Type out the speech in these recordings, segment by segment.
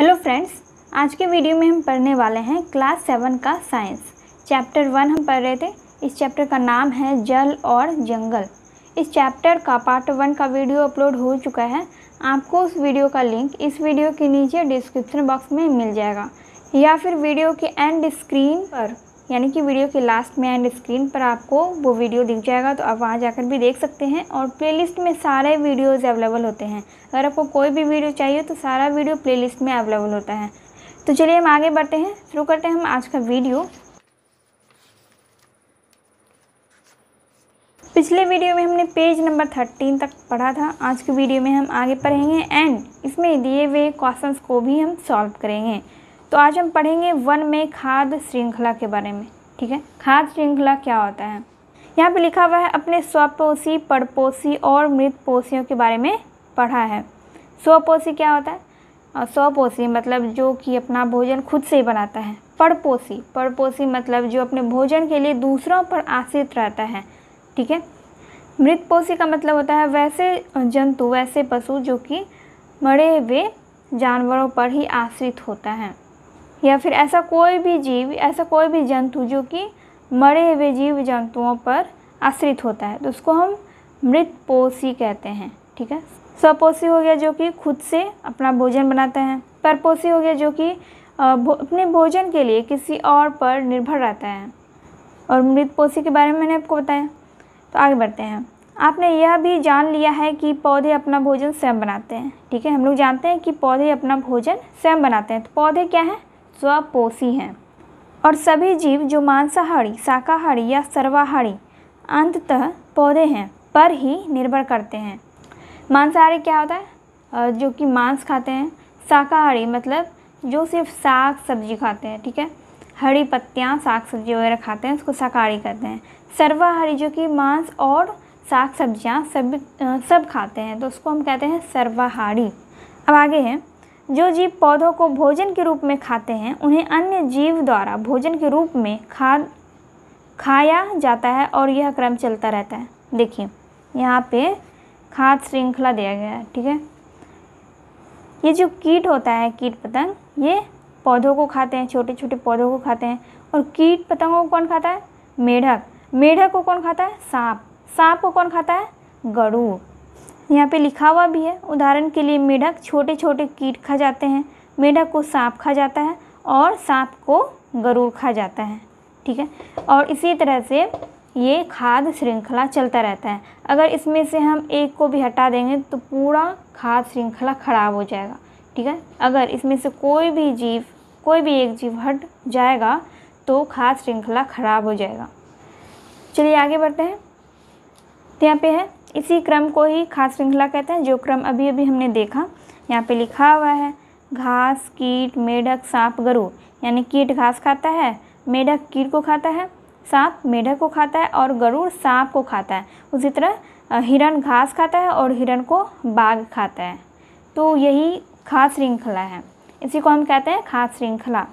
hello friends आज के video में हम पढ़ने वाले हैं क्लास सेवन का साइंस चैप्टर वन हम पढ़ रहे थे इस चैप्टर का नाम है जल और जंगल इस चैप्टर का पार्ट वन का वीडियो अपलोड हो चुका है आपको उस वीडियो का लिंक इस वीडियो के नीचे डिस्क्रिप्शन बॉक्स में मिल जाएगा या फिर वीडियो के एंड स्क्रीन पर यानी कि वीडियो के लास्ट में एंड स्क्रीन पर आपको वो वीडियो दिख जाएगा तो आप वहाँ जाकर भी देख सकते हैं और प्लेलिस्ट में सारे वीडियोस अवेलेबल होते हैं अगर आपको कोई भी वीडियो चाहिए तो सारा वीडियो प्लेलिस्ट में अवेलेबल होता है तो चलिए हम आगे बढ़ते हैं शुरू करते हैं हम आज का वीडियो पिछले वीडियो में हमने पेज नंबर थर्टीन तक पढ़ा था आज के वीडियो में हम आगे पढ़ेंगे एंड इसमें दिए हुए क्वेश्चन को भी हम सॉल्व करेंगे तो आज हम पढ़ेंगे वन में खाद्य श्रृंखला के बारे में ठीक है खाद्य श्रृंखला क्या होता है यहाँ पे लिखा हुआ है अपने स्वपोषी पड़पोसी और मृतपोषियों के बारे में पढ़ा है स्वपोषी क्या होता है और स्वपोषी मतलब जो कि अपना भोजन खुद से ही बनाता है पड़पोसी पड़पोसी मतलब जो अपने भोजन के लिए दूसरों पर आश्रित रहता है ठीक है मृतपोषी का मतलब होता है वैसे जंतु वैसे पशु जो कि मरे हुए जानवरों पर ही आश्रित होता है या फिर ऐसा कोई भी जीव ऐसा कोई भी जंतु जो कि मरे हुए जीव जंतुओं पर आश्रित होता है तो उसको हम मृतपोषी कहते हैं ठीक है स्वपोषी हो गया जो कि खुद से अपना भोजन बनाता है परपोषी हो गया जो कि अपने भोजन के लिए किसी और पर निर्भर रहता है और मृतपोषी के बारे में मैंने आपको बताया तो आगे बढ़ते हैं आपने यह भी जान लिया है कि पौधे अपना भोजन स्वयं बनाते हैं ठीक है हम लोग जानते हैं कि पौधे अपना भोजन स्वयं बनाते हैं तो पौधे क्या हैं स्वपोषी हैं और सभी जीव जो मांसाहारी शाकाहारी या सर्वाहारी अंततः पौधे हैं पर ही निर्भर करते हैं मांसाहारी क्या होता है जो कि मांस खाते हैं शाकाहारी मतलब जो सिर्फ साग सब्जी खाते हैं ठीक है हरी पत्तियाँ साग सब्जी वगैरह खाते हैं उसको शाकाहारी कहते हैं सर्वाहारी जो कि मांस और साग सब्जियाँ सब सब खाते हैं तो उसको हम कहते हैं सर्वाहारी अब आगे हैं जो जीव पौधों को भोजन के रूप में खाते हैं उन्हें अन्य जीव द्वारा भोजन के रूप में खा खाया जाता है और यह क्रम चलता रहता है देखिए यहाँ पे खाद श्रृंखला दिया गया है ठीक है ये जो कीट होता है कीट पतंग ये पौधों को खाते हैं छोटे छोटे पौधों को खाते हैं और कीट पतंगों को कौन खाता है मेढक मेढक को कौन खाता है सांप सांप को कौन खाता है गरुड़ यहाँ पे लिखा हुआ भी है उदाहरण के लिए मेढक छोटे छोटे कीट खा जाते हैं मेढक को सांप खा जाता है और सांप को गरूर खा जाता है ठीक है और इसी तरह से ये खाद श्रृंखला चलता रहता है अगर इसमें से हम एक को भी हटा देंगे तो पूरा खाद श्रृंखला ख़राब हो जाएगा ठीक है अगर इसमें से कोई भी जीव कोई भी एक जीव हट जाएगा तो खाद श्रृंखला ख़राब हो जाएगा चलिए आगे बढ़ते हैं तो यहाँ पे है इसी क्रम को ही खास श्रृंखला कहते हैं जो क्रम अभी अभी हमने देखा यहाँ पे लिखा हुआ है घास कीट मेढक सांप गरु यानी कीट घास खाता है मेढक कीट को खाता है सांप मेढक को खाता है और गरुड़ सांप को खाता है उसी तरह हिरण घास खाता है और हिरण को बाघ खाता है तो यही खास श्रृंखला है इसी को हम कहते हैं खास श्रृंखला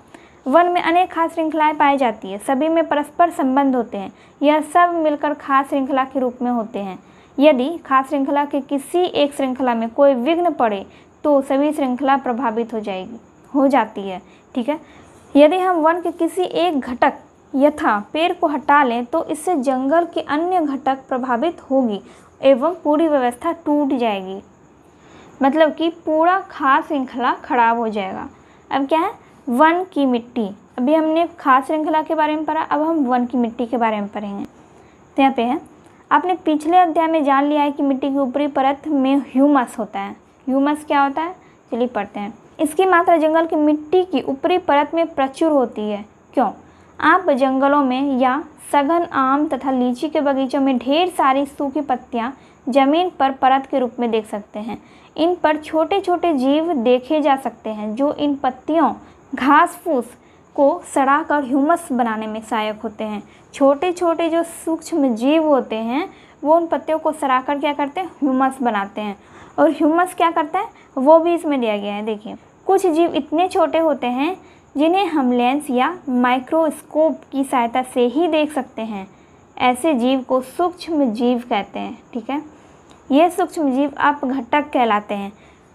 वन में अनेक खास श्रृंखलाएं पाई जाती है सभी में परस्पर संबंध होते हैं यह सब मिलकर खास श्रृंखला के रूप में होते हैं यदि खास श्रृंखला के किसी एक श्रृंखला में कोई विघ्न पड़े तो सभी श्रृंखला प्रभावित हो जाएगी हो जाती है ठीक है यदि हम वन के किसी एक घटक यथा पेड़ को हटा लें तो इससे जंगल के अन्य घटक प्रभावित होगी एवं पूरी व्यवस्था टूट जाएगी मतलब कि पूरा खाद श्रृंखला खराब हो जाएगा अब क्या है वन की मिट्टी अभी हमने खाद श्रृंखला के बारे में पढ़ा अब हम वन की मिट्टी के बारे में पढ़ेंगे तो यहाँ पे है आपने पिछले अध्याय में जान लिया है कि मिट्टी की ऊपरी परत में ह्यूमस होता है ह्यूमस क्या होता है चलिए पढ़ते हैं इसकी मात्रा जंगल की मिट्टी की ऊपरी परत में प्रचुर होती है क्यों आप जंगलों में या सघन आम तथा लीची के बगीचों में ढेर सारी सूखी पत्तियाँ जमीन पर परत के रूप में देख सकते हैं इन पर छोटे छोटे जीव देखे जा सकते हैं जो इन पत्तियों घास फूस को कर ह्यूमस बनाने में सहायक होते हैं छोटे छोटे जो सूक्ष्म जीव होते हैं वो उन पत्तियों को सड़ा कर क्या करते हैं ह्यूमस बनाते हैं और ह्यूमस क्या करता है वो भी इसमें दिया गया है देखिए कुछ जीव इतने छोटे होते हैं जिन्हें हम लेंस या माइक्रोस्कोप की सहायता से ही देख सकते हैं ऐसे जीव को सूक्ष्म जीव कहते हैं ठीक है ये सूक्ष्म जीव आप घटक कहलाते हैं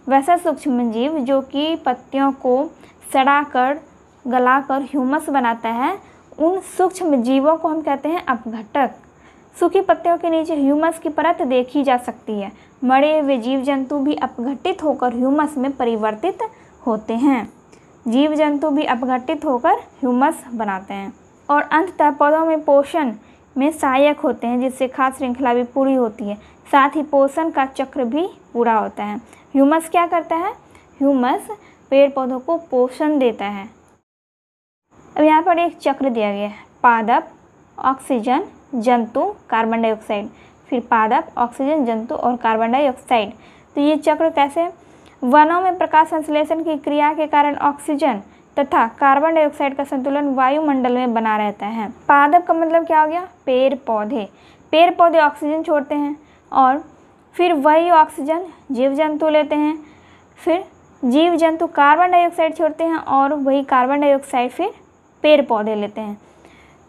वैसा सूक्ष्म जीव जो कि पत्तियों को कर गलाकर ह्यूमस बनाता है उन सूक्ष्म जीवों को हम कहते हैं अपघटक सूखी पत्तियों के नीचे ह्यूमस की परत देखी जा सकती है मरे हुए जीव जंतु भी अपघटित होकर ह्यूमस में परिवर्तित होते हैं जीव जंतु भी अपघटित होकर ह्यूमस बनाते हैं और अंततः पौधों में पोषण में सहायक होते हैं जिससे खाद श्रृंखला भी पूरी होती है साथ ही पोषण का चक्र भी पूरा होता है ह्यूमस क्या करता है ह्यूमस पेड़ पौधों को पोषण देता है अब यहाँ पर एक चक्र दिया गया है पादप ऑक्सीजन जंतु कार्बन डाइऑक्साइड फिर पादप ऑक्सीजन जंतु और कार्बन डाइऑक्साइड तो ये चक्र कैसे वनों में प्रकाश संश्लेषण की क्रिया के कारण ऑक्सीजन तथा कार्बन डाइऑक्साइड का संतुलन वायुमंडल में बना रहता है पादप का मतलब क्या हो गया पेड़ पौधे पेड़ पौधे ऑक्सीजन छोड़ते हैं और फिर वही ऑक्सीजन जीव जंतु लेते हैं फिर जीव जंतु कार्बन डाइऑक्साइड छोड़ते हैं और वही कार्बन डाइऑक्साइड फिर पेड़ पौधे लेते हैं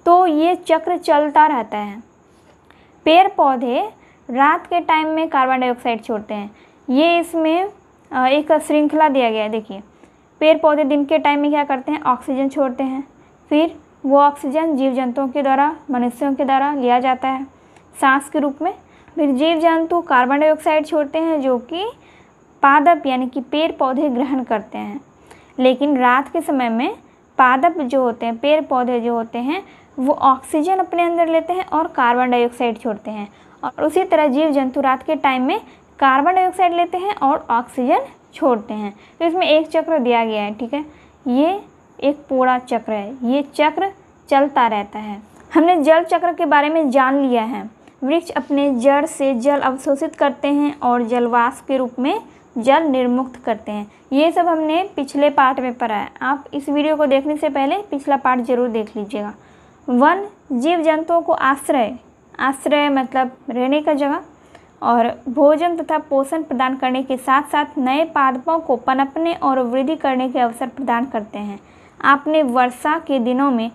तो ये चक्र चलता रहता है पेड़ पौधे रात के टाइम में कार्बन डाइऑक्साइड छोड़ते हैं ये इसमें एक श्रृंखला दिया गया है देखिए पेड़ पौधे दिन के टाइम में क्या करते हैं ऑक्सीजन छोड़ते हैं फिर वो ऑक्सीजन जीव जंतुओं के द्वारा मनुष्यों के द्वारा लिया जाता है सांस के रूप में फिर जीव जंतु कार्बन डाइऑक्साइड छोड़ते हैं जो कि पादप यानी कि पेड़ पौधे ग्रहण करते हैं लेकिन रात के समय में पादप जो होते हैं पेड़ पौधे जो होते हैं वो ऑक्सीजन अपने अंदर लेते हैं और कार्बन डाइऑक्साइड छोड़ते हैं और उसी तरह जीव जंतु रात के टाइम में कार्बन डाइऑक्साइड लेते हैं और ऑक्सीजन छोड़ते हैं तो इसमें एक चक्र दिया गया है ठीक है ये एक पूरा चक्र है ये चक्र चलता रहता है हमने जल चक्र के बारे में जान लिया है वृक्ष अपने जड़ से जल अवशोषित करते हैं और जलवाष्प के रूप में जल निर्मुक्त करते हैं ये सब हमने पिछले पार्ट में पढ़ा है आप इस वीडियो को देखने से पहले पिछला पार्ट जरूर देख लीजिएगा वन जीव जंतुओं को आश्रय आश्रय मतलब रहने का जगह और भोजन तथा पोषण प्रदान करने के साथ साथ नए पादपों को पनपने और वृद्धि करने के अवसर प्रदान करते हैं आपने वर्षा के दिनों में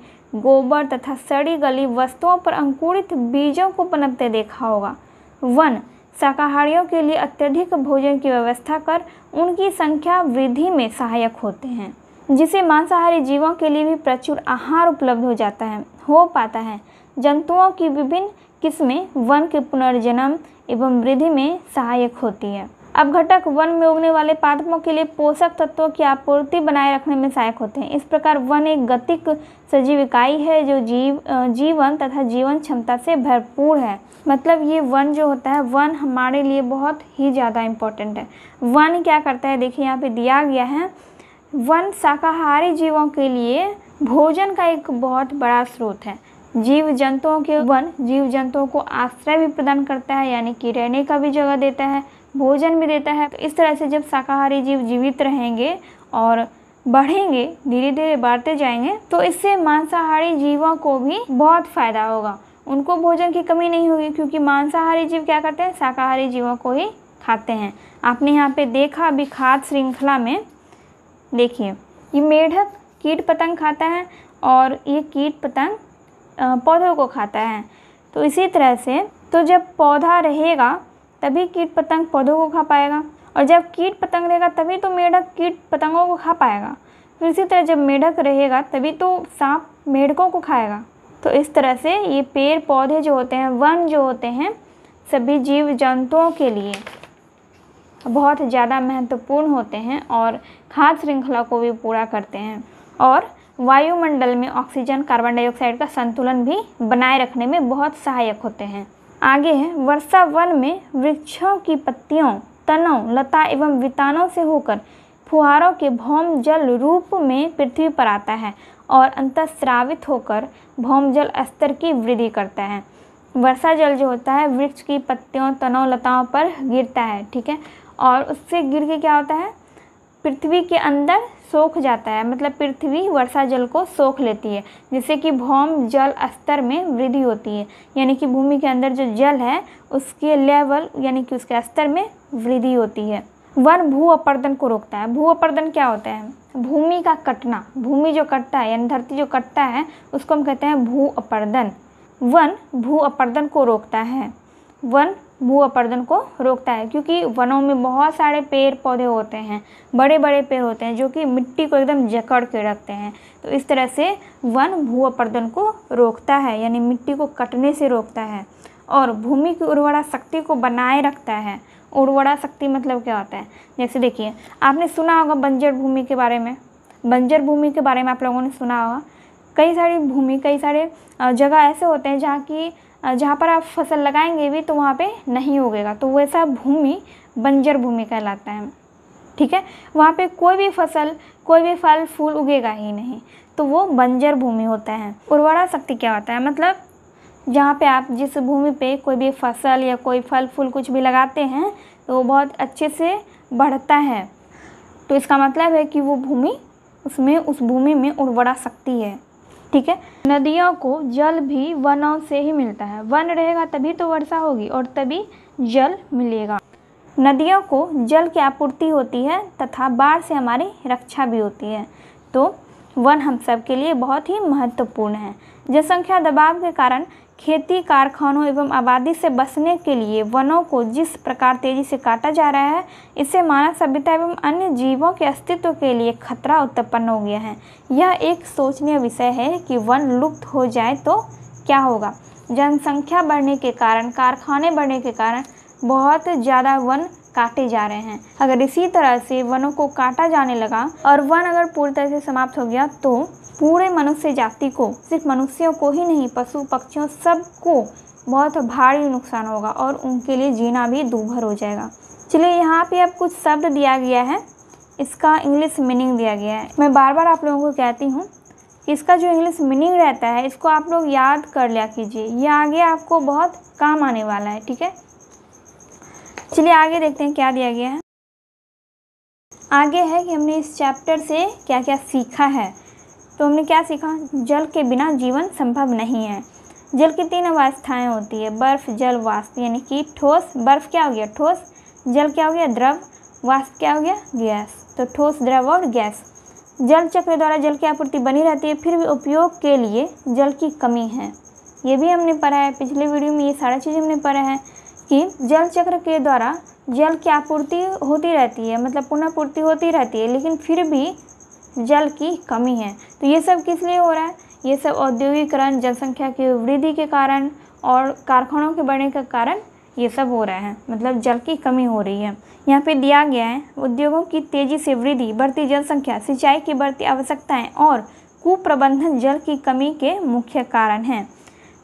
गोबर तथा सड़ी गली वस्तुओं पर अंकुरित बीजों को पनपते देखा होगा वन शाकाहारियों के लिए अत्यधिक भोजन की व्यवस्था कर उनकी संख्या वृद्धि में सहायक होते हैं जिसे मांसाहारी जीवों के लिए भी प्रचुर आहार उपलब्ध हो जाता है हो पाता है जंतुओं की विभिन्न किस्में वन के पुनर्जन्म एवं वृद्धि में सहायक होती है अब घटक वन में उगने वाले पादपों के लिए पोषक तत्वों की आपूर्ति बनाए रखने में सहायक होते हैं इस प्रकार वन एक गतिक सजीव इकाई है जो जीव जीवन तथा जीवन क्षमता से भरपूर है मतलब ये वन जो होता है वन हमारे लिए बहुत ही ज़्यादा इम्पोर्टेंट है वन क्या करता है देखिए यहाँ पे दिया गया है वन शाकाहारी जीवों के लिए भोजन का एक बहुत बड़ा स्रोत है जीव जंतुओं के वन जीव जंतुओं को आश्रय भी प्रदान करता है यानी कि रहने का भी जगह देता है भोजन भी देता है तो इस तरह से जब शाकाहारी जीव जीवित रहेंगे और बढ़ेंगे धीरे धीरे बढ़ते जाएंगे तो इससे मांसाहारी जीवों को भी बहुत फ़ायदा होगा उनको भोजन की कमी नहीं होगी क्योंकि मांसाहारी जीव क्या करते हैं शाकाहारी जीवों को ही खाते हैं आपने यहाँ पे देखा अभी खाद्य श्रृंखला में देखिए ये मेढक कीट पतंग खाता है और ये कीट पतंग पौधों को खाता है तो इसी तरह से तो जब पौधा रहेगा तभी कीट पतंग पौधों को खा पाएगा और जब कीट पतंग रहेगा तभी तो मेढक कीट पतंगों को खा पाएगा फिर इसी तरह जब मेढक रहेगा तभी तो सांप मेढकों को खाएगा तो इस तरह से ये पेड़ पौधे जो होते हैं वन जो होते हैं सभी जीव जंतुओं के लिए बहुत ज़्यादा महत्वपूर्ण होते हैं और खाद श्रृंखला को भी पूरा करते हैं और वायुमंडल में ऑक्सीजन कार्बन डाइऑक्साइड का संतुलन भी बनाए रखने में बहुत सहायक होते हैं आगे है वर्षा वन में वृक्षों की पत्तियों तनों लता एवं वितानों से होकर फुहारों के भौम जल रूप में पृथ्वी पर आता है और अंतस्रावित होकर भौम जल स्तर की वृद्धि करता है वर्षा जल जो होता है वृक्ष की पत्तियों तनों लताओं पर गिरता है ठीक है और उससे गिर के क्या होता है पृथ्वी के अंदर सोख जाता है मतलब पृथ्वी वर्षा जल को सोख लेती है जिससे कि भौम जल स्तर में वृद्धि होती है यानी कि भूमि के अंदर जो जल है उसके लेवल यानी कि उसके स्तर में वृद्धि होती है वन भू अपर्दन को रोकता है भू अपर्दन क्या होता है भूमि का कटना भूमि जो कटता है यानी धरती जो कटता है उसको हम कहते हैं भू अपर्दन वन भू अपर्दन को रोकता है वन भू अपर्दन को रोकता है क्योंकि वनों में बहुत सारे पेड़ पौधे होते हैं बड़े बड़े पेड़ होते हैं जो कि मिट्टी को एकदम जकड़ के रखते हैं तो इस तरह से वन भू अपर्दन को रोकता है यानी मिट्टी को कटने से रोकता है और भूमि की उर्वरा शक्ति को बनाए रखता है उर्वरा शक्ति मतलब क्या होता है जैसे देखिए आपने सुना होगा बंजर भूमि के बारे में बंजर भूमि के बारे में आप लोगों ने सुना होगा कई सारी भूमि कई सारे जगह ऐसे होते हैं जहाँ की जहाँ पर आप फसल लगाएंगे भी तो वहाँ पे नहीं उगेगा तो वैसा भूमि बंजर भूमि कहलाता है ठीक है वहाँ पे कोई भी फसल कोई भी फल फूल उगेगा ही नहीं तो वो बंजर भूमि होता है उर्वरा शक्ति क्या होता है मतलब जहाँ पे आप जिस भूमि पे कोई भी फसल या कोई फल फूल कुछ भी लगाते हैं तो वो बहुत अच्छे से बढ़ता है तो इसका मतलब है कि वो भूमि उसमें उस भूमि में उर्वरा शक्ति है ठीक है नदियों को जल भी वनों से ही मिलता है वन रहेगा तभी तो वर्षा होगी और तभी जल मिलेगा नदियों को जल की आपूर्ति होती है तथा बाढ़ से हमारी रक्षा भी होती है तो वन हम सब के लिए बहुत ही महत्वपूर्ण है जनसंख्या दबाव के कारण खेती कारखानों एवं आबादी से बचने के लिए वनों को जिस प्रकार तेजी से काटा जा रहा है इससे मानव सभ्यता एवं अन्य जीवों के अस्तित्व के लिए खतरा उत्पन्न हो गया है यह एक सोचनीय विषय है कि वन लुप्त हो जाए तो क्या होगा जनसंख्या बढ़ने के कारण कारखाने बढ़ने के कारण बहुत ज़्यादा वन काटे जा रहे हैं अगर इसी तरह से वनों को काटा जाने लगा और वन अगर पूरी तरह से समाप्त हो गया तो पूरे मनुष्य जाति को सिर्फ मनुष्यों को ही नहीं पशु पक्षियों सबको बहुत भारी नुकसान होगा और उनके लिए जीना भी दूभर हो जाएगा चलिए यहाँ पे अब कुछ शब्द दिया गया है इसका इंग्लिश मीनिंग दिया गया है मैं बार बार आप लोगों को कहती हूँ इसका जो इंग्लिश मीनिंग रहता है इसको आप लोग याद कर लिया कीजिए ये आगे आपको बहुत काम आने वाला है ठीक है चलिए आगे देखते हैं क्या दिया गया है आगे है कि हमने इस चैप्टर से क्या क्या सीखा है तो हमने क्या सीखा जल के बिना जीवन संभव नहीं है जल की तीन अवस्थाएं होती है बर्फ़ जल वाष्प यानी कि ठोस बर्फ़ क्या हो गया ठोस जल क्या हो गया द्रव वाष्प क्या हो गया गैस तो ठोस द्रव और गैस जल चक्र द्वारा जल की आपूर्ति बनी रहती है फिर भी उपयोग के लिए जल की कमी है ये भी हमने पढ़ा है पिछले वीडियो में ये सारा चीज़ हमने पढ़ा है कि जल चक्र के द्वारा जल की आपूर्ति होती रहती है मतलब पुनः पूर्ति होती रहती है लेकिन फिर भी जल की कमी है तो ये सब किस लिए हो रहा है ये सब औद्योगिकरण जनसंख्या की वृद्धि के कारण और कारखानों के बढ़ने के कारण ये सब हो रहा है मतलब जल की कमी हो रही है यहाँ पे दिया गया है उद्योगों की तेज़ी से वृद्धि बढ़ती जनसंख्या सिंचाई की बढ़ती आवश्यकताएं और कुप्रबंधन जल की कमी के मुख्य कारण हैं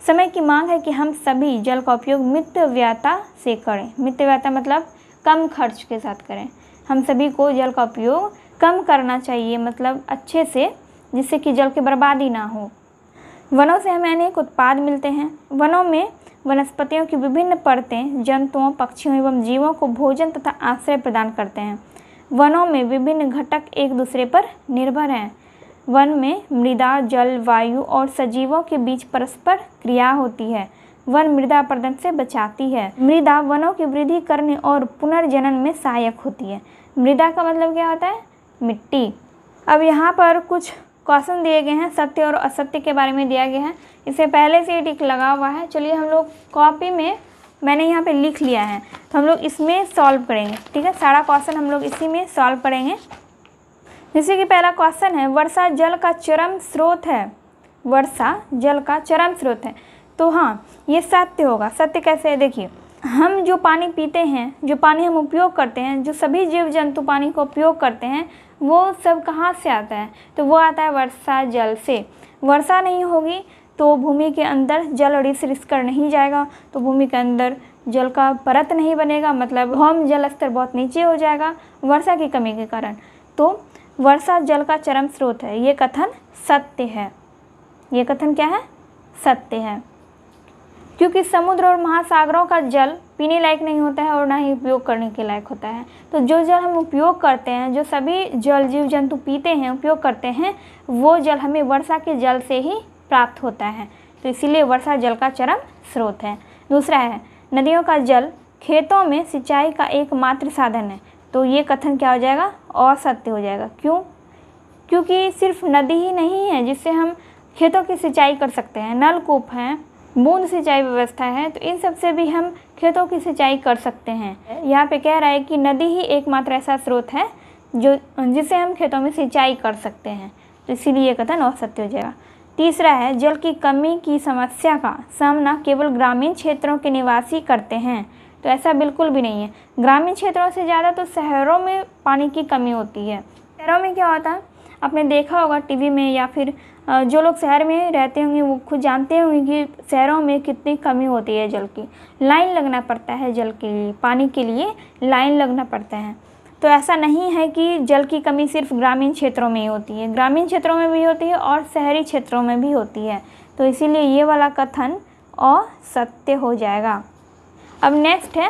समय की मांग है कि हम सभी जल का उपयोग मितव्यता से करें मितव्यता मतलब कम खर्च के साथ करें हम सभी को जल का उपयोग कम करना चाहिए मतलब अच्छे से जिससे कि जल की बर्बादी ना हो वनों से हमें अनेक उत्पाद मिलते हैं वनों में वनस्पतियों की विभिन्न परतें जंतुओं पक्षियों एवं जीवों को भोजन तथा आश्रय प्रदान करते हैं वनों में विभिन्न घटक एक दूसरे पर निर्भर हैं वन में मृदा जल वायु और सजीवों के बीच परस्पर क्रिया होती है वन मृदा प्रदन से बचाती है मृदा वनों की वृद्धि करने और पुनर्जनन में सहायक होती है मृदा का मतलब क्या होता है मिट्टी अब यहाँ पर कुछ क्वेश्चन दिए गए हैं सत्य और असत्य के बारे में दिया गया है इसे पहले से ही टिक लगा हुआ है चलिए हम लोग कॉपी में मैंने यहाँ पे लिख लिया है तो हम लोग इसमें सॉल्व करेंगे ठीक है सारा क्वेश्चन हम लोग इसी में सॉल्व करेंगे जैसे कि पहला क्वेश्चन है वर्षा जल का चरम स्रोत है वर्षा जल का चरम स्रोत है तो हाँ ये सत्य होगा सत्य कैसे है देखिए हम जो पानी पीते हैं जो पानी हम उपयोग करते हैं जो सभी जीव जंतु पानी को उपयोग करते हैं वो सब कहाँ से आता है तो वो आता है वर्षा जल से वर्षा नहीं होगी तो भूमि के अंदर जल रिस रिस कर नहीं जाएगा तो भूमि के अंदर जल का परत नहीं बनेगा मतलब हम जल स्तर बहुत नीचे हो जाएगा वर्षा की कमी के कारण तो वर्षा जल का चरम स्रोत है ये कथन सत्य है ये कथन क्या है सत्य है क्योंकि समुद्र और महासागरों का जल पीने लायक नहीं होता है और ना ही उपयोग करने के लायक होता है तो जो जल हम उपयोग करते हैं जो सभी जल जीव जंतु पीते हैं उपयोग करते हैं वो जल हमें वर्षा के जल से ही प्राप्त होता है तो इसीलिए वर्षा जल का चरम स्रोत है दूसरा है नदियों का जल खेतों में सिंचाई का एकमात्र साधन है तो ये कथन क्या हो जाएगा असत्य हो जाएगा क्यों क्योंकि सिर्फ नदी ही नहीं है जिससे हम खेतों की सिंचाई कर सकते हैं नलकूप हैं बूंद सिंचाई व्यवस्था है तो इन सब से भी हम खेतों की सिंचाई कर सकते हैं यहाँ पे कह रहा है कि नदी ही एकमात्र ऐसा स्रोत है जो जिसे हम खेतों में सिंचाई कर सकते हैं तो इसीलिए ये कथन असत्य हो जाएगा तीसरा है जल की कमी की समस्या का सामना केवल ग्रामीण क्षेत्रों के निवासी करते हैं तो ऐसा बिल्कुल भी नहीं है ग्रामीण क्षेत्रों से ज़्यादा तो शहरों में पानी की कमी होती है शहरों में क्या होता है आपने देखा होगा टीवी में या फिर जो लोग शहर में रहते होंगे वो खुद जानते होंगे कि शहरों में कितनी कमी होती है जल की लाइन लगना पड़ता है जल के लिए पानी के लिए लाइन लगना पड़ता है तो ऐसा नहीं है कि जल की कमी सिर्फ ग्रामीण क्षेत्रों में ही होती है ग्रामीण क्षेत्रों में भी होती है और शहरी क्षेत्रों में भी होती है तो इसीलिए ये वाला कथन असत्य हो जाएगा अब नेक्स्ट है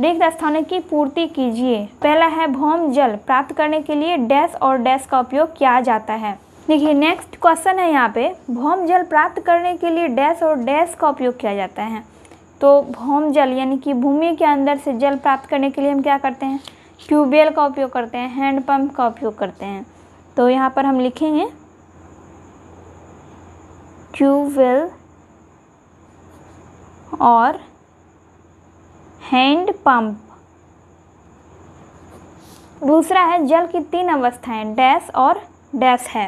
रिक्त स्थानों की पूर्ति कीजिए पहला है भौम जल प्राप्त करने के लिए डैश और डैश का उपयोग किया जाता है देखिए नेक्स्ट क्वेश्चन है यहाँ पे भौम जल प्राप्त करने के लिए डैश और डैश का उपयोग किया जाता है तो भौम जल यानी कि भूमि के अंदर से जल प्राप्त करने के लिए हम क्या करते हैं ट्यूबवेल का उपयोग करते हैं हैंडपम्प का उपयोग करते हैं तो यहाँ पर हम लिखेंगे ट्यूबवेल और हैंड पंप दूसरा है जल की तीन अवस्थाएं डैश और डैश है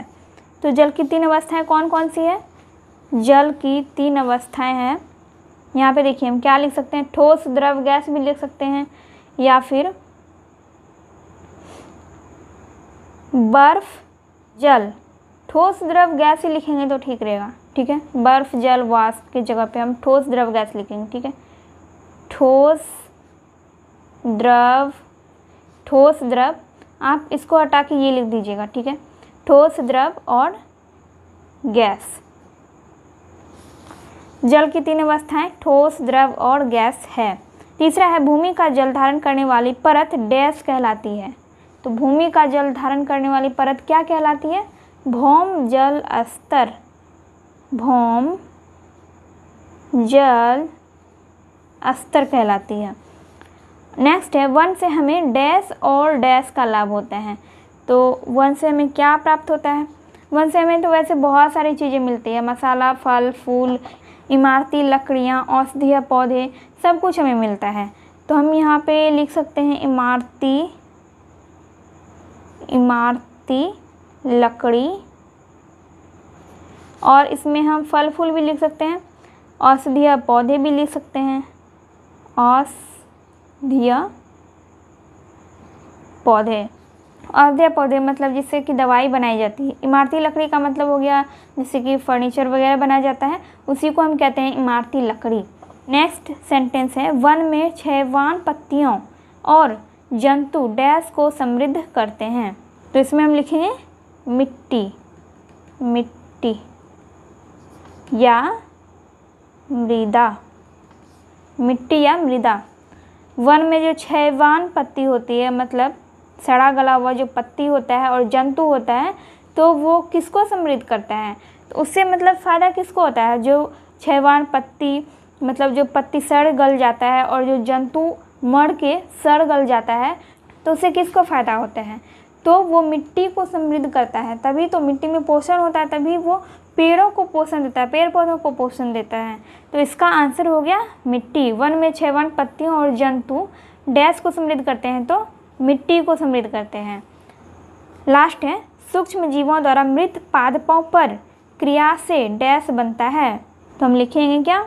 तो जल की तीन अवस्थाएं कौन कौन सी है जल की तीन अवस्थाएं हैं यहाँ पे देखिए हम क्या लिख सकते हैं ठोस द्रव गैस भी लिख सकते हैं या फिर बर्फ जल ठोस द्रव गैस ही लिखेंगे तो ठीक रहेगा ठीक है बर्फ जल वाष्प की जगह पे हम ठोस द्रव गैस लिखेंगे ठीक है ठोस द्रव ठोस द्रव आप इसको हटा के ये लिख दीजिएगा ठीक है ठोस द्रव और गैस जल की तीन अवस्थाएं ठोस द्रव और गैस है तीसरा है भूमि का जल धारण करने वाली परत डैश कहलाती है तो भूमि का जल धारण करने वाली परत क्या कहलाती है भौम जल स्तर भौम जल अस्तर कहलाती है नेक्स्ट है वन से हमें डैश और डैश का लाभ होता है तो वन से हमें क्या प्राप्त होता है वन से हमें तो वैसे बहुत सारी चीज़ें मिलती है मसाला फल फूल इमारती लकड़ियाँ औषधीय पौधे सब कुछ हमें मिलता है तो हम यहाँ पे लिख सकते हैं इमारती इमारती लकड़ी और इसमें हम फल फूल भी लिख सकते हैं औषधीय पौधे भी लिख सकते हैं औषधीय पौधे औषधीय पौधे मतलब जिससे कि दवाई बनाई जाती है इमारती लकड़ी का मतलब हो गया जैसे कि फर्नीचर वगैरह बनाया जाता है उसी को हम कहते हैं इमारती लकड़ी नेक्स्ट सेंटेंस है वन में छवान पत्तियों और जंतु डैश को समृद्ध करते हैं तो इसमें हम लिखेंगे मिट्टी मिट्टी या मृदा मिट्टी या मृदा वन में जो छैवान पत्ती होती है मतलब सड़ा गला हुआ जो पत्ती होता है और जंतु होता है तो वो किसको समृद्ध करता है तो उससे मतलब फ़ायदा किसको होता है जो छैवान पत्ती मतलब जो पत्ती सड़ गल जाता है और जो जंतु मर के सड़ गल जाता है तो उससे किसको फ़ायदा होता है तो वो मिट्टी को समृद्ध करता है तभी तो मिट्टी में पोषण होता है तभी वो पेड़ों को पोषण देता है पेड़ पौधों को पोषण देता है तो इसका आंसर हो गया मिट्टी वन में छः वन पत्तियों और जंतु डैश को समृद्ध करते हैं तो मिट्टी को समृद्ध करते हैं लास्ट है सूक्ष्म जीवों द्वारा मृत पादपों पर क्रिया से डैश बनता है तो हम लिखेंगे क्या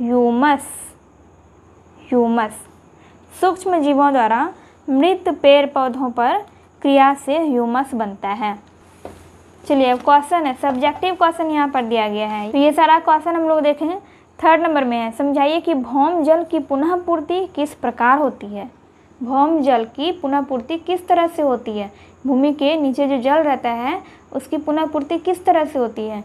ह्यूमस ह्यूमस सूक्ष्म जीवों द्वारा मृत पेड़ पौधों पर क्रिया से ह्यूमस बनता है चलिए अब क्वेश्चन है सब्जेक्टिव क्वेश्चन यहाँ पर दिया गया है तो ये सारा क्वेश्चन हम लोग देखें थर्ड नंबर में है समझाइए कि भौम जल की पुनः पूर्ति किस प्रकार होती है भौम जल की पुनः पूर्ति किस तरह से होती है भूमि के नीचे जो जल रहता है उसकी पुनः पूर्ति किस तरह से होती है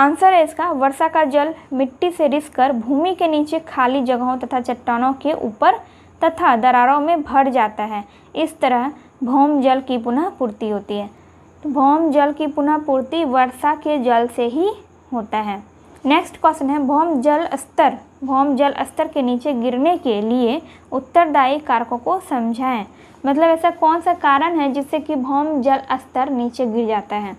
आंसर है इसका वर्षा का जल मिट्टी से रिस कर भूमि के नीचे खाली जगहों तथा चट्टानों के ऊपर तथा दरारों में भर जाता है इस तरह भौम जल की पुनः पूर्ति होती है तो भौम जल की पुनः पूर्ति वर्षा के जल से ही होता है नेक्स्ट क्वेश्चन है भौम जल स्तर भौम जल स्तर के नीचे गिरने के लिए उत्तरदायी कारकों को समझाएं मतलब ऐसा कौन सा कारण है जिससे कि भौम जल स्तर नीचे गिर जाता है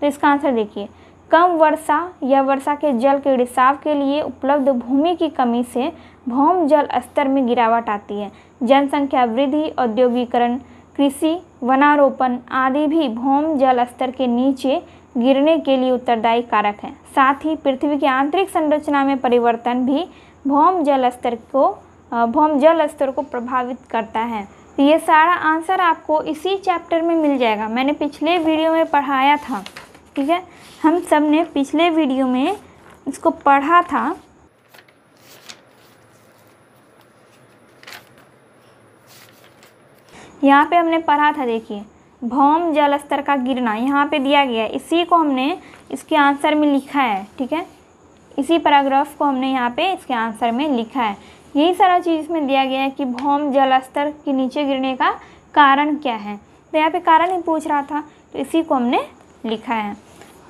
तो इसका आंसर देखिए कम वर्षा या वर्षा के जल के रिसाव के लिए उपलब्ध भूमि की कमी से भौम जल स्तर में गिरावट आती है जनसंख्या वृद्धि औद्योगिकरण कृषि वनारोपण आदि भी भौम जल स्तर के नीचे गिरने के लिए उत्तरदायी कारक हैं साथ ही पृथ्वी की आंतरिक संरचना में परिवर्तन भी भौम जल स्तर को भौम जल स्तर को प्रभावित करता है तो ये सारा आंसर आपको इसी चैप्टर में मिल जाएगा मैंने पिछले वीडियो में पढ़ाया था ठीक है हम सब ने पिछले वीडियो में इसको पढ़ा था यहाँ पे हमने पढ़ा था देखिए भौम जल स्तर का गिरना यहाँ पे दिया गया है इसी को हमने इसके आंसर में लिखा है ठीक है इसी पैराग्राफ को हमने यहाँ पे इसके आंसर में लिखा है यही सारा चीज़ इसमें दिया गया है कि भौम जल स्तर के नीचे गिरने का कारण क्या है तो यहाँ पे कारण ही पूछ रहा था तो इसी को हमने लिखा है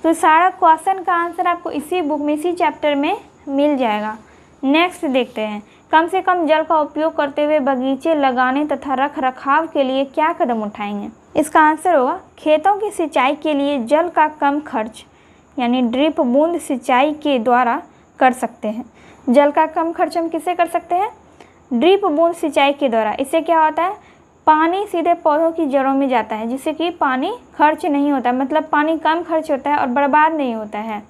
तो सारा क्वेश्चन का आंसर आपको इसी बुक में इसी चैप्टर में मिल जाएगा नेक्स्ट देखते हैं कम से कम जल का उपयोग करते हुए बगीचे लगाने तथा रख रखाव के लिए क्या कदम उठाएंगे इसका आंसर होगा खेतों की सिंचाई के लिए जल का कम खर्च यानी ड्रिप बूंद सिंचाई के द्वारा कर सकते हैं जल का कम खर्च हम किसे कर सकते हैं ड्रिप बूंद सिंचाई के द्वारा इससे क्या होता है पानी सीधे पौधों की जड़ों में जाता है जिससे कि पानी खर्च नहीं होता मतलब पानी कम खर्च होता है और बर्बाद नहीं होता है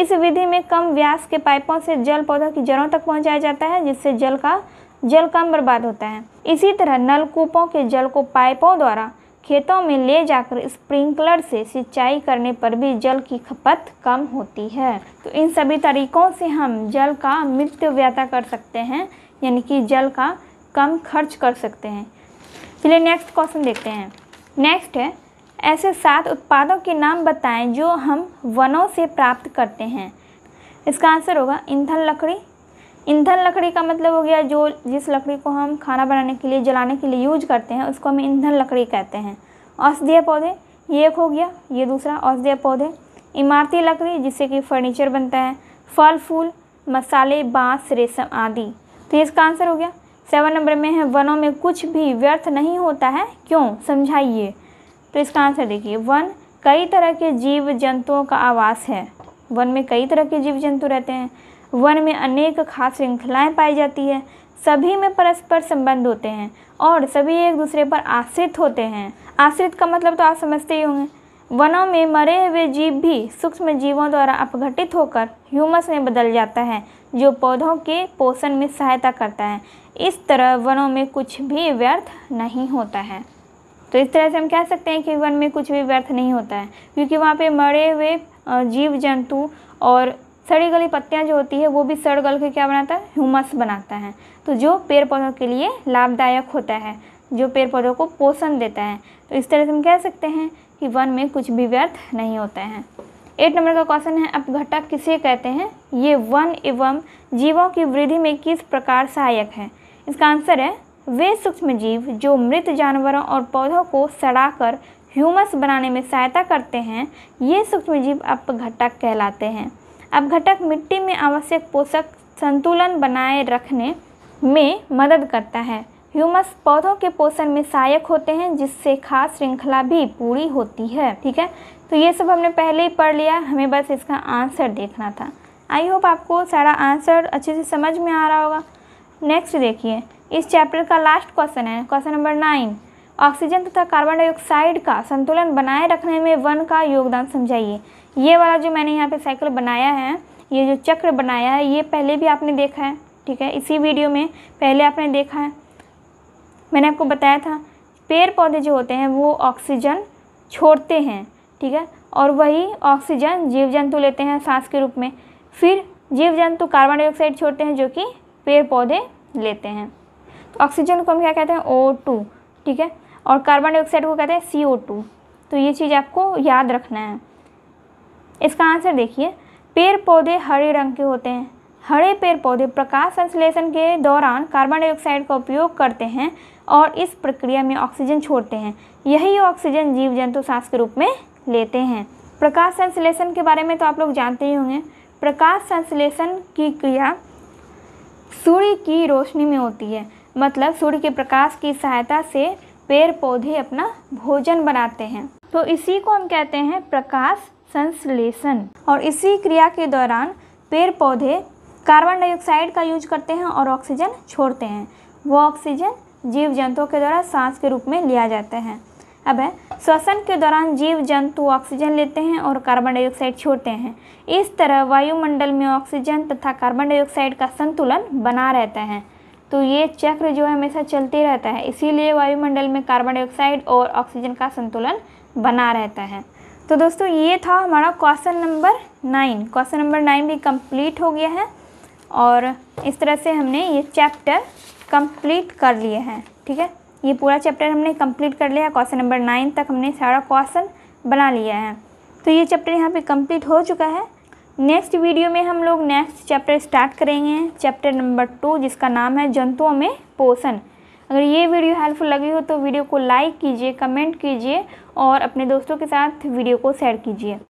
इस विधि में कम व्यास के पाइपों से जल पौधा की जड़ों तक पहुंचाया जाता है जिससे जल का जल कम बर्बाद होता है इसी तरह नलकूपों के जल को पाइपों द्वारा खेतों में ले जाकर स्प्रिंकलर से सिंचाई करने पर भी जल की खपत कम होती है तो इन सभी तरीकों से हम जल का मृत्यु व्यता कर सकते हैं यानी कि जल का कम खर्च कर सकते हैं चलिए नेक्स्ट क्वेश्चन देखते हैं नेक्स्ट है ऐसे सात उत्पादों के नाम बताएं जो हम वनों से प्राप्त करते हैं इसका आंसर होगा ईंधन लकड़ी ईंधन लकड़ी का मतलब हो गया जो जिस लकड़ी को हम खाना बनाने के लिए जलाने के लिए यूज करते हैं उसको हम ईंधन लकड़ी कहते हैं औषधीय पौधे ये एक हो गया ये दूसरा औषधीय पौधे इमारती लकड़ी जिससे कि फर्नीचर बनता है फल फूल मसाले बांस रेशम आदि तो इसका आंसर हो गया सेवन नंबर में है वनों में कुछ भी व्यर्थ नहीं होता है क्यों समझाइए तो इसका आंसर देखिए वन कई तरह के जीव जंतुओं का आवास है वन में कई तरह के जीव जंतु रहते हैं वन में अनेक खास श्रृंखलाएँ पाई जाती है सभी में परस्पर संबंध होते हैं और सभी एक दूसरे पर आश्रित होते हैं आश्रित का मतलब तो आप समझते ही होंगे वनों में मरे हुए जीव भी सूक्ष्म जीवों द्वारा अपघटित होकर ह्यूमस में बदल जाता है जो पौधों के पोषण में सहायता करता है इस तरह वनों में कुछ भी व्यर्थ नहीं होता है तो इस तरह से हम कह सकते हैं कि वन में कुछ भी व्यर्थ नहीं होता है क्योंकि वहाँ पे मरे हुए जीव जंतु और सड़ी गली पत्तियाँ जो होती है वो भी सड़ गल के क्या बनाता है ह्यूमस बनाता है तो जो पेड़ पौधों के लिए लाभदायक होता है जो पेड़ पौधों को पोषण देता है तो इस तरह से हम कह सकते हैं कि वन में कुछ भी व्यर्थ नहीं होता है एट नंबर का क्वेश्चन है अपघटक किसे कहते हैं ये वन एवं जीवों की वृद्धि में किस प्रकार सहायक है इसका आंसर है वे सूक्ष्मजीव जो मृत जानवरों और पौधों को सड़ाकर ह्यूमस बनाने में सहायता करते हैं ये सूक्ष्म जीव अपघटक कहलाते हैं अपघटक मिट्टी में आवश्यक पोषक संतुलन बनाए रखने में मदद करता है ह्यूमस पौधों के पोषण में सहायक होते हैं जिससे खास श्रृंखला भी पूरी होती है ठीक है तो ये सब हमने पहले ही पढ़ लिया हमें बस इसका आंसर देखना था आई होप आपको सारा आंसर अच्छे से समझ में आ रहा होगा नेक्स्ट देखिए इस चैप्टर का लास्ट क्वेश्चन है क्वेश्चन नंबर नाइन ऑक्सीजन तथा कार्बन डाइऑक्साइड का संतुलन बनाए रखने में वन का योगदान समझाइए ये वाला जो मैंने यहाँ पे साइकिल बनाया है ये जो चक्र बनाया है ये पहले भी आपने देखा है ठीक है इसी वीडियो में पहले आपने देखा है मैंने आपको बताया था पेड़ पौधे जो होते हैं वो ऑक्सीजन छोड़ते हैं ठीक है और वही ऑक्सीजन जीव जंतु लेते हैं सांस के रूप में फिर जीव जंतु कार्बन डाइऑक्साइड छोड़ते हैं जो कि पेड़ पौधे लेते हैं ऑक्सीजन को हम क्या कहते हैं ओ टू ठीक है और कार्बन डाइऑक्साइड को कहते हैं सी ओ टू तो ये चीज़ आपको याद रखना है इसका आंसर देखिए पेड़ पौधे हरे रंग के होते हैं हरे पेड़ पौधे प्रकाश संश्लेषण के दौरान कार्बन डाइऑक्साइड का उपयोग करते हैं और इस प्रक्रिया में ऑक्सीजन छोड़ते हैं यही ऑक्सीजन जीव जंतु सांस के रूप में लेते हैं प्रकाश संश्लेषण के बारे में तो आप लोग जानते ही होंगे प्रकाश संश्लेषण की क्रिया सूर्य की रोशनी में होती है मतलब सूर्य के प्रकाश की सहायता से पेड़ पौधे अपना भोजन बनाते हैं तो इसी को हम कहते हैं प्रकाश संश्लेषण और इसी क्रिया के दौरान पेड़ पौधे कार्बन डाइऑक्साइड का यूज करते हैं और ऑक्सीजन छोड़ते हैं वो ऑक्सीजन जीव जंतुओं के द्वारा सांस के रूप में लिया जाता है अब है श्वसन के दौरान जीव जंतु ऑक्सीजन लेते हैं और कार्बन डाइऑक्साइड छोड़ते हैं इस तरह वायुमंडल में ऑक्सीजन तथा कार्बन डाइऑक्साइड का संतुलन बना रहता है तो ये चक्र जो है हमेशा चलते रहता है इसीलिए वायुमंडल में कार्बन डाइऑक्साइड और ऑक्सीजन का संतुलन बना रहता है तो दोस्तों ये था हमारा question number nine question number nine भी कंप्लीट हो गया है और इस तरह से हमने ये चैप्टर कंप्लीट कर लिए हैं ठीक है ये पूरा चैप्टर हमने कंप्लीट कर लिया है क्वेश्चन नंबर नाइन तक हमने सारा क्वेश्चन बना लिया है तो ये चैप्टर यहाँ पे कंप्लीट हो चुका है नेक्स्ट वीडियो में हम लोग नेक्स्ट चैप्टर स्टार्ट करेंगे चैप्टर नंबर टू जिसका नाम है जंतुओं में पोषण अगर ये वीडियो हेल्पफुल लगी हो तो वीडियो को लाइक कीजिए कमेंट कीजिए और अपने दोस्तों के साथ वीडियो को शेयर कीजिए